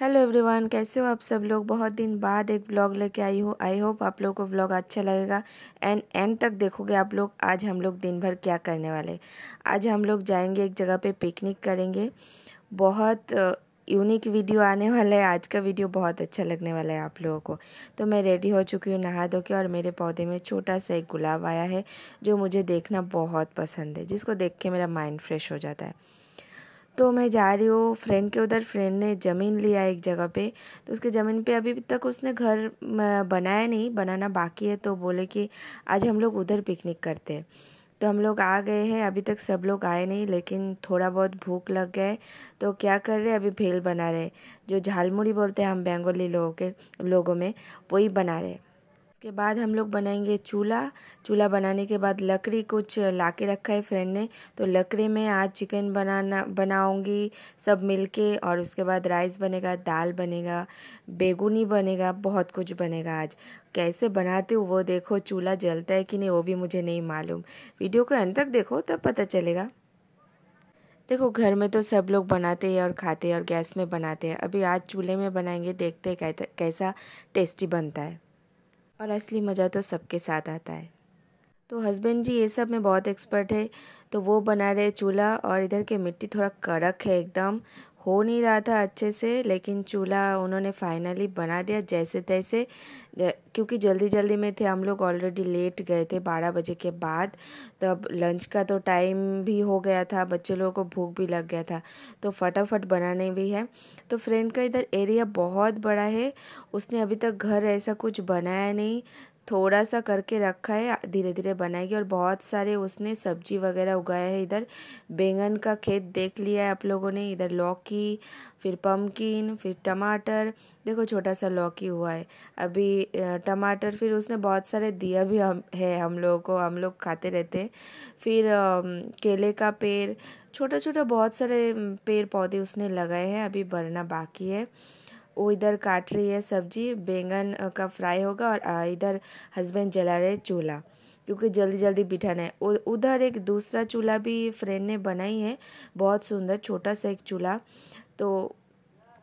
Hello everyone कैसे हो आप सब लोग बहुत दिन बाद एक ब्लॉग लेके आई हो आई होप आप लोगों को ब्लॉग अच्छा लगेगा एंड एंड तक देखोगे आप लोग आज हम लोग दिन भर क्या करने वाले आज हम लोग जाएंगे एक जगह पे पिकनिक करेंगे बहुत यूनिक वीडियो आने वाला है आज का वीडियो बहुत अच्छा लगने वाला है आप लोगों को तो मैं रेडी हो चुकी हूँ नहा धो के और मेरे पौधे में छोटा सा एक गुलाब आया है जो मुझे देखना बहुत पसंद है जिसको देख के मेरा माइंड फ्रेश हो जाता है तो मैं जा रही हूँ फ्रेंड के उधर फ्रेंड ने ज़मीन लिया एक जगह पे तो उसके ज़मीन पे अभी तक उसने घर बनाया नहीं बनाना बाकी है तो बोले कि आज हम लोग उधर पिकनिक करते हैं तो हम लोग आ गए हैं अभी तक सब लोग आए नहीं लेकिन थोड़ा बहुत भूख लग गए तो क्या कर रहे अभी भेल बना रहे जो झालमुड़ी बोलते हैं हम बेंगोली लोगों के लोगों में वही बना रहे इसके बाद हम लोग बनाएंगे चूल्हा चूल्हा बनाने के बाद लकड़ी कुछ ला के रखा है फ्रेंड ने तो लकड़ी में आज चिकन बनाना बनाऊंगी सब मिलके और उसके बाद राइस बनेगा दाल बनेगा बेगुनी बनेगा बहुत कुछ बनेगा आज कैसे बनाते हो वो देखो चूल्हा जलता है कि नहीं वो भी मुझे नहीं मालूम वीडियो को अंत तक देखो तब पता चलेगा देखो घर में तो सब लोग बनाते हैं और खाते हैं और गैस में बनाते हैं अभी आज चूल्हे में बनाएंगे देखते हैं कैसा टेस्टी बनता है और असली मज़ा तो सबके साथ आता है तो हस्बैंड जी ये सब में बहुत एक्सपर्ट है तो वो बना रहे चूल्हा और इधर के मिट्टी थोड़ा कड़क है एकदम हो नहीं रहा था अच्छे से लेकिन चूल्हा उन्होंने फाइनली बना दिया जैसे तैसे क्योंकि जल्दी जल्दी में थे हम लोग ऑलरेडी लेट गए थे बारह बजे के बाद तब तो लंच का तो टाइम भी हो गया था बच्चे लोगों को भूख भी लग गया था तो फटाफट बनाने भी है तो फ्रेंड का इधर एरिया बहुत बड़ा है उसने अभी तक घर ऐसा कुछ बनाया नहीं थोड़ा सा करके रखा है धीरे धीरे बनाएगी और बहुत सारे उसने सब्जी वगैरह उगाया है इधर बैंगन का खेत देख लिया है आप लोगों ने इधर लौकी फिर पम्पकिन फिर टमाटर देखो छोटा सा लौकी हुआ है अभी टमाटर फिर उसने बहुत सारे दिया भी हम है हम लोगों को हम लोग खाते रहते हैं फिर केले का पेड़ छोटा छोटा बहुत सारे पेड़ पौधे उसने लगाए हैं अभी बढ़ना बाकी है वो इधर काट रही है सब्जी बैंगन का फ्राई होगा और इधर हस्बैंड जला रहे चूल्हा क्योंकि जल्दी जल्दी बिठाना है उधर एक दूसरा चूल्हा भी फ्रेंड ने बनाई है बहुत सुंदर छोटा सा एक चूल्हा तो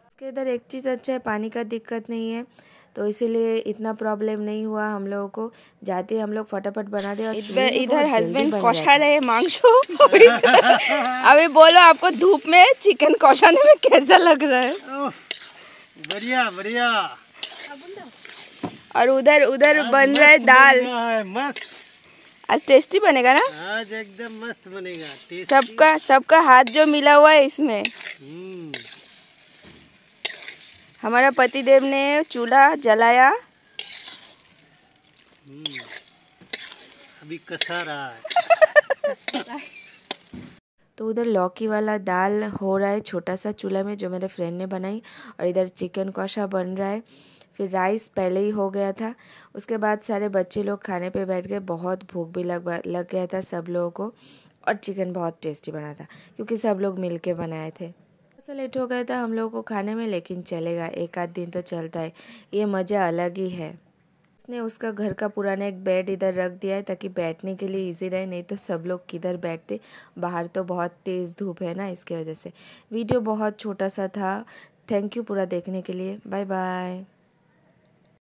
उसके इधर एक चीज़ अच्छा है पानी का दिक्कत नहीं है तो इसीलिए इतना प्रॉब्लम नहीं हुआ हम लोगों को जाते हम लोग फटाफट बना दे इधर, हस्बैंड कौशा रहे मांगो अभी बोलो आपको धूप में चिकन कौशाने में कैसा लग रहा है बढ़िया बढ़िया और उधर उधर बन रहा है दाल मस्त आज टेस्टी बनेगा ना आज एकदम मस्त बनेगा सबका सबका हाथ जो मिला हुआ है इसमें हम्म। हमारा पति देव ने चूल्हा जलाया हम्म। अभी कसा रहा है तो उधर लौकी वाला दाल हो रहा है छोटा सा चूल्हा में जो मेरे फ्रेंड ने बनाई और इधर चिकन कोशा बन रहा है फिर राइस पहले ही हो गया था उसके बाद सारे बच्चे लोग खाने पे बैठ गए बहुत भूख भी लग लग गया था सब लोगों को और चिकन बहुत टेस्टी बना था क्योंकि सब लोग मिल के बनाए थे ऐसा लेट हो गया था हम लोगों को खाने में लेकिन चलेगा एक आध दिन तो चलता है ये मज़ा अलग ही है उसने उसका घर का पुराना एक बेड इधर रख दिया है ताकि बैठने के लिए इजी रहे नहीं तो सब लोग किधर बैठते बाहर तो बहुत तेज़ धूप है ना इसके वजह से वीडियो बहुत छोटा सा था थैंक यू पूरा देखने के लिए बाय बाय